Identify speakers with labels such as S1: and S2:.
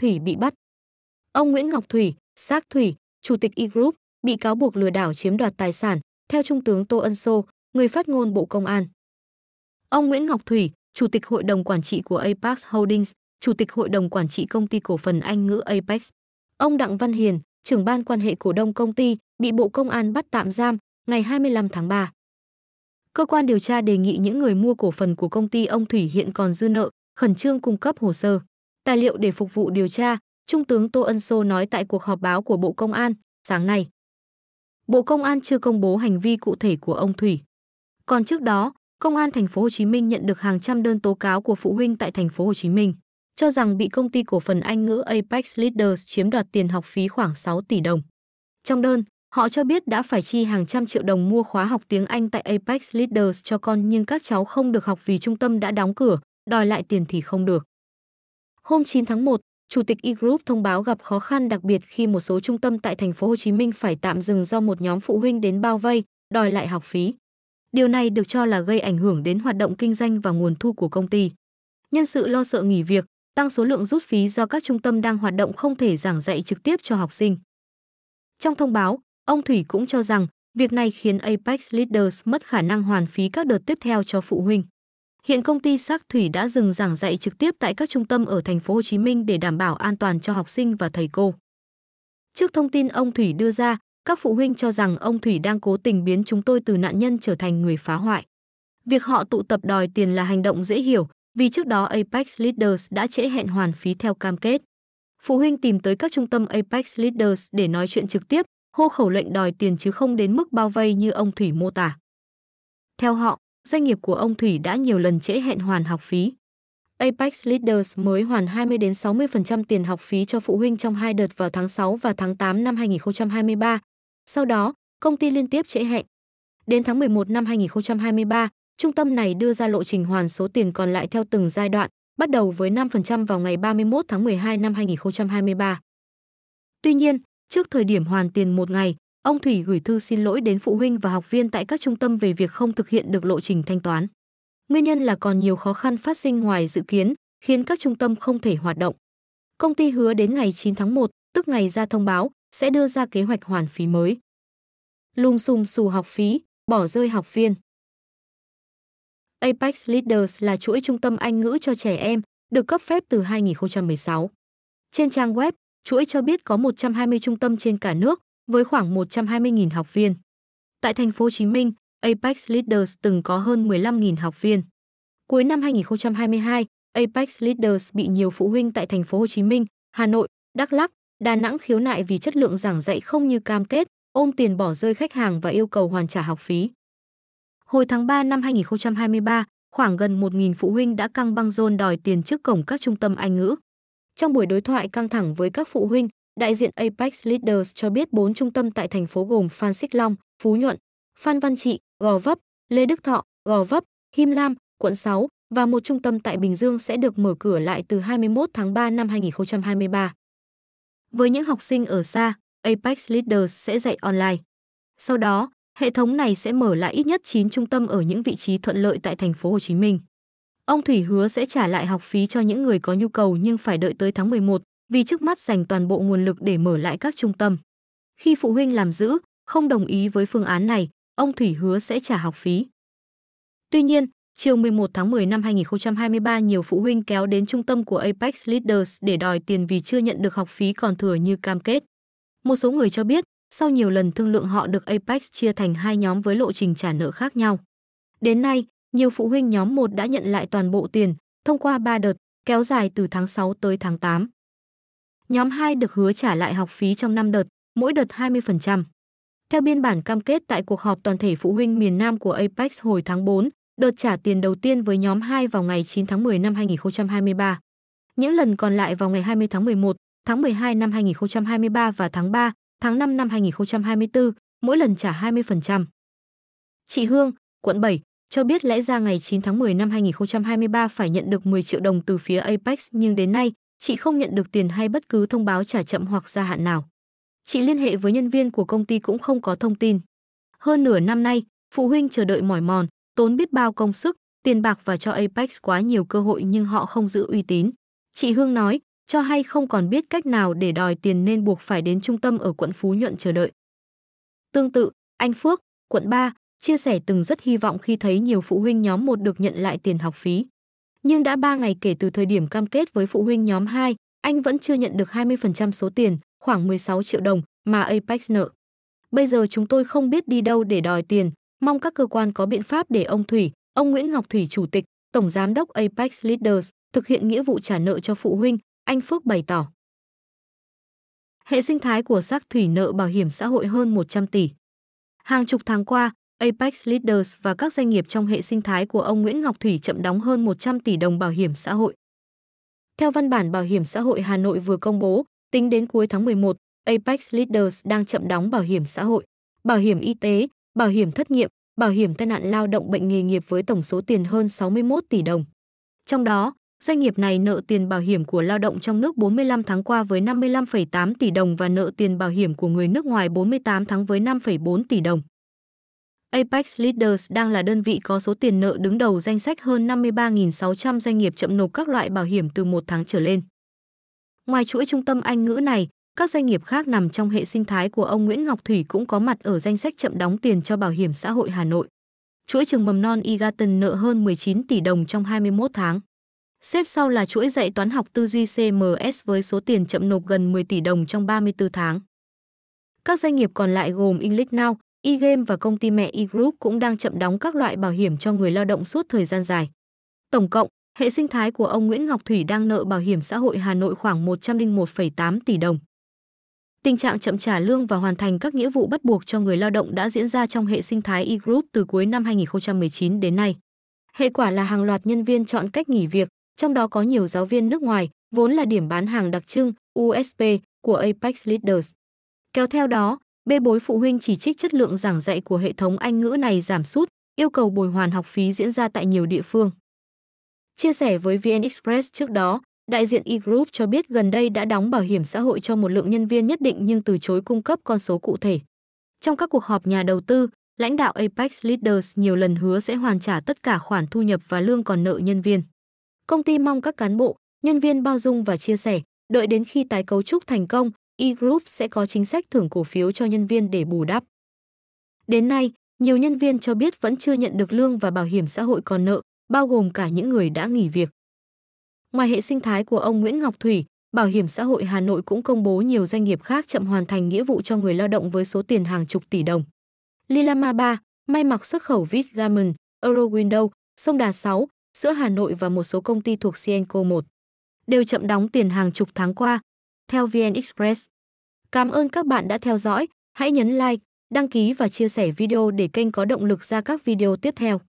S1: Thủy bị bắt. Ông Nguyễn Ngọc Thủy, Xác Thủy, Chủ tịch E-Group, bị cáo buộc lừa đảo chiếm đoạt tài sản, theo Trung tướng Tô Ân Sô, người phát ngôn Bộ Công an. Ông Nguyễn Ngọc Thủy, Chủ tịch Hội đồng Quản trị của Apex Holdings, Chủ tịch Hội đồng Quản trị Công ty Cổ phần Anh ngữ Apex. Ông Đặng Văn Hiền, trưởng ban quan hệ cổ đông công ty, bị Bộ Công an bắt tạm giam ngày 25 tháng 3. Cơ quan điều tra đề nghị những người mua cổ phần của công ty ông Thủy hiện còn dư nợ, khẩn trương cung cấp hồ sơ tài liệu để phục vụ điều tra, Trung tướng Tô Ân Sô nói tại cuộc họp báo của Bộ Công an sáng nay. Bộ Công an chưa công bố hành vi cụ thể của ông Thủy. Còn trước đó, Công an thành phố Hồ Chí Minh nhận được hàng trăm đơn tố cáo của phụ huynh tại thành phố Hồ Chí Minh cho rằng bị công ty cổ phần Anh ngữ Apex Leaders chiếm đoạt tiền học phí khoảng 6 tỷ đồng. Trong đơn, họ cho biết đã phải chi hàng trăm triệu đồng mua khóa học tiếng Anh tại Apex Leaders cho con nhưng các cháu không được học vì trung tâm đã đóng cửa, đòi lại tiền thì không được. Hôm 9 tháng 1, Chủ tịch E-Group thông báo gặp khó khăn đặc biệt khi một số trung tâm tại thành phố Hồ Chí Minh phải tạm dừng do một nhóm phụ huynh đến bao vây, đòi lại học phí. Điều này được cho là gây ảnh hưởng đến hoạt động kinh doanh và nguồn thu của công ty. Nhân sự lo sợ nghỉ việc, tăng số lượng rút phí do các trung tâm đang hoạt động không thể giảng dạy trực tiếp cho học sinh. Trong thông báo, ông Thủy cũng cho rằng việc này khiến Apex Leaders mất khả năng hoàn phí các đợt tiếp theo cho phụ huynh. Hiện công ty Sắc Thủy đã dừng giảng dạy trực tiếp tại các trung tâm ở thành phố Hồ Chí Minh để đảm bảo an toàn cho học sinh và thầy cô. Trước thông tin ông Thủy đưa ra, các phụ huynh cho rằng ông Thủy đang cố tình biến chúng tôi từ nạn nhân trở thành người phá hoại. Việc họ tụ tập đòi tiền là hành động dễ hiểu, vì trước đó Apex Leaders đã trễ hẹn hoàn phí theo cam kết. Phụ huynh tìm tới các trung tâm Apex Leaders để nói chuyện trực tiếp, hô khẩu lệnh đòi tiền chứ không đến mức bao vây như ông Thủy mô tả. Theo họ, doanh nghiệp của ông Thủy đã nhiều lần trễ hẹn hoàn học phí. Apex Leaders mới hoàn 20 đến 60% tiền học phí cho phụ huynh trong hai đợt vào tháng 6 và tháng 8 năm 2023. Sau đó, công ty liên tiếp trễ hẹn. Đến tháng 11 năm 2023, trung tâm này đưa ra lộ trình hoàn số tiền còn lại theo từng giai đoạn, bắt đầu với 5% vào ngày 31 tháng 12 năm 2023. Tuy nhiên, trước thời điểm hoàn tiền một ngày, Ông Thủy gửi thư xin lỗi đến phụ huynh và học viên tại các trung tâm về việc không thực hiện được lộ trình thanh toán. Nguyên nhân là còn nhiều khó khăn phát sinh ngoài dự kiến, khiến các trung tâm không thể hoạt động. Công ty hứa đến ngày 9 tháng 1, tức ngày ra thông báo, sẽ đưa ra kế hoạch hoàn phí mới. Lùm xùm xù học phí, bỏ rơi học viên. Apex Leaders là chuỗi trung tâm Anh ngữ cho trẻ em, được cấp phép từ 2016. Trên trang web, chuỗi cho biết có 120 trung tâm trên cả nước, với khoảng 120.000 học viên. Tại thành phố Hồ Chí Minh, Apex Leaders từng có hơn 15.000 học viên. Cuối năm 2022, Apex Leaders bị nhiều phụ huynh tại thành phố Hồ Chí Minh, Hà Nội, Đắk Lắk, Đà Nẵng khiếu nại vì chất lượng giảng dạy không như cam kết, ôm tiền bỏ rơi khách hàng và yêu cầu hoàn trả học phí. Hồi tháng 3 năm 2023, khoảng gần 1.000 phụ huynh đã căng băng rôn đòi tiền trước cổng các trung tâm Anh ngữ. Trong buổi đối thoại căng thẳng với các phụ huynh, Đại diện Apex Leaders cho biết bốn trung tâm tại thành phố gồm Phan Xích Long, Phú Nhuận, Phan Văn Trị, Gò Vấp, Lê Đức Thọ, Gò Vấp, Him Lam, quận 6 và một trung tâm tại Bình Dương sẽ được mở cửa lại từ 21 tháng 3 năm 2023. Với những học sinh ở xa, Apex Leaders sẽ dạy online. Sau đó, hệ thống này sẽ mở lại ít nhất 9 trung tâm ở những vị trí thuận lợi tại thành phố Hồ Chí Minh. Ông Thủy hứa sẽ trả lại học phí cho những người có nhu cầu nhưng phải đợi tới tháng 11, vì trước mắt dành toàn bộ nguồn lực để mở lại các trung tâm. Khi phụ huynh làm giữ, không đồng ý với phương án này, ông Thủy hứa sẽ trả học phí. Tuy nhiên, chiều 11 tháng 10 năm 2023 nhiều phụ huynh kéo đến trung tâm của Apex Leaders để đòi tiền vì chưa nhận được học phí còn thừa như cam kết. Một số người cho biết, sau nhiều lần thương lượng họ được Apex chia thành hai nhóm với lộ trình trả nợ khác nhau. Đến nay, nhiều phụ huynh nhóm 1 đã nhận lại toàn bộ tiền thông qua 3 đợt, kéo dài từ tháng 6 tới tháng 8. Nhóm 2 được hứa trả lại học phí trong 5 đợt, mỗi đợt 20%. Theo biên bản cam kết tại cuộc họp toàn thể phụ huynh miền Nam của Apex hồi tháng 4, đợt trả tiền đầu tiên với nhóm 2 vào ngày 9 tháng 10 năm 2023. Những lần còn lại vào ngày 20 tháng 11, tháng 12 năm 2023 và tháng 3, tháng 5 năm 2024, mỗi lần trả 20%. Chị Hương, quận 7, cho biết lẽ ra ngày 9 tháng 10 năm 2023 phải nhận được 10 triệu đồng từ phía Apex nhưng đến nay, chị không nhận được tiền hay bất cứ thông báo trả chậm hoặc gia hạn nào. Chị liên hệ với nhân viên của công ty cũng không có thông tin. Hơn nửa năm nay, phụ huynh chờ đợi mỏi mòn, tốn biết bao công sức, tiền bạc và cho Apex quá nhiều cơ hội nhưng họ không giữ uy tín. Chị Hương nói, cho hay không còn biết cách nào để đòi tiền nên buộc phải đến trung tâm ở quận Phú Nhuận chờ đợi. Tương tự, anh Phước, quận 3, chia sẻ từng rất hy vọng khi thấy nhiều phụ huynh nhóm một được nhận lại tiền học phí nhưng đã 3 ngày kể từ thời điểm cam kết với phụ huynh nhóm 2, anh vẫn chưa nhận được 20% số tiền, khoảng 16 triệu đồng mà Apex nợ. Bây giờ chúng tôi không biết đi đâu để đòi tiền, mong các cơ quan có biện pháp để ông Thủy, ông Nguyễn Ngọc Thủy chủ tịch, tổng giám đốc Apex Leaders thực hiện nghĩa vụ trả nợ cho phụ huynh, anh Phước bày tỏ. Hệ sinh thái của xác thủy nợ bảo hiểm xã hội hơn 100 tỷ. Hàng chục tháng qua, Apex Leaders và các doanh nghiệp trong hệ sinh thái của ông Nguyễn Ngọc Thủy chậm đóng hơn 100 tỷ đồng bảo hiểm xã hội. Theo văn bản Bảo hiểm xã hội Hà Nội vừa công bố, tính đến cuối tháng 11, Apex Leaders đang chậm đóng bảo hiểm xã hội, bảo hiểm y tế, bảo hiểm thất nghiệp, bảo hiểm tai nạn lao động bệnh nghề nghiệp với tổng số tiền hơn 61 tỷ đồng. Trong đó, doanh nghiệp này nợ tiền bảo hiểm của lao động trong nước 45 tháng qua với 55,8 tỷ đồng và nợ tiền bảo hiểm của người nước ngoài 48 tháng với 5,4 tỷ đồng. Apex Leaders đang là đơn vị có số tiền nợ đứng đầu danh sách hơn 53.600 doanh nghiệp chậm nộp các loại bảo hiểm từ một tháng trở lên. Ngoài chuỗi trung tâm Anh ngữ này, các doanh nghiệp khác nằm trong hệ sinh thái của ông Nguyễn Ngọc Thủy cũng có mặt ở danh sách chậm đóng tiền cho Bảo hiểm xã hội Hà Nội. Chuỗi trường mầm non Egerton nợ hơn 19 tỷ đồng trong 21 tháng. Xếp sau là chuỗi dạy toán học tư duy CMS với số tiền chậm nộp gần 10 tỷ đồng trong 34 tháng. Các doanh nghiệp còn lại gồm English Now, eGame và công ty mẹ eGroup cũng đang chậm đóng các loại bảo hiểm cho người lao động suốt thời gian dài. Tổng cộng, hệ sinh thái của ông Nguyễn Ngọc Thủy đang nợ bảo hiểm xã hội Hà Nội khoảng 101,8 tỷ đồng. Tình trạng chậm trả lương và hoàn thành các nghĩa vụ bắt buộc cho người lao động đã diễn ra trong hệ sinh thái eGroup từ cuối năm 2019 đến nay. Hệ quả là hàng loạt nhân viên chọn cách nghỉ việc, trong đó có nhiều giáo viên nước ngoài, vốn là điểm bán hàng đặc trưng USP của Apex Leaders. Kéo theo đó, Bê bối phụ huynh chỉ trích chất lượng giảng dạy của hệ thống Anh ngữ này giảm sút, yêu cầu bồi hoàn học phí diễn ra tại nhiều địa phương. Chia sẻ với VN Express trước đó, đại diện Egroup cho biết gần đây đã đóng bảo hiểm xã hội cho một lượng nhân viên nhất định nhưng từ chối cung cấp con số cụ thể. Trong các cuộc họp nhà đầu tư, lãnh đạo Apex Leaders nhiều lần hứa sẽ hoàn trả tất cả khoản thu nhập và lương còn nợ nhân viên. Công ty mong các cán bộ, nhân viên bao dung và chia sẻ, đợi đến khi tái cấu trúc thành công, E Group sẽ có chính sách thưởng cổ phiếu cho nhân viên để bù đắp. Đến nay, nhiều nhân viên cho biết vẫn chưa nhận được lương và bảo hiểm xã hội còn nợ, bao gồm cả những người đã nghỉ việc. Ngoài hệ sinh thái của ông Nguyễn Ngọc Thủy, Bảo hiểm xã hội Hà Nội cũng công bố nhiều doanh nghiệp khác chậm hoàn thành nghĩa vụ cho người lao động với số tiền hàng chục tỷ đồng. Lilama 3, may mặc xuất khẩu Vitgamen, Eurowindow, Sông Đà 6, sữa Hà Nội và một số công ty thuộc Cienco 1 đều chậm đóng tiền hàng chục tháng qua, theo VN Express. Cảm ơn các bạn đã theo dõi, hãy nhấn like, đăng ký và chia sẻ video để kênh có động lực ra các video tiếp theo.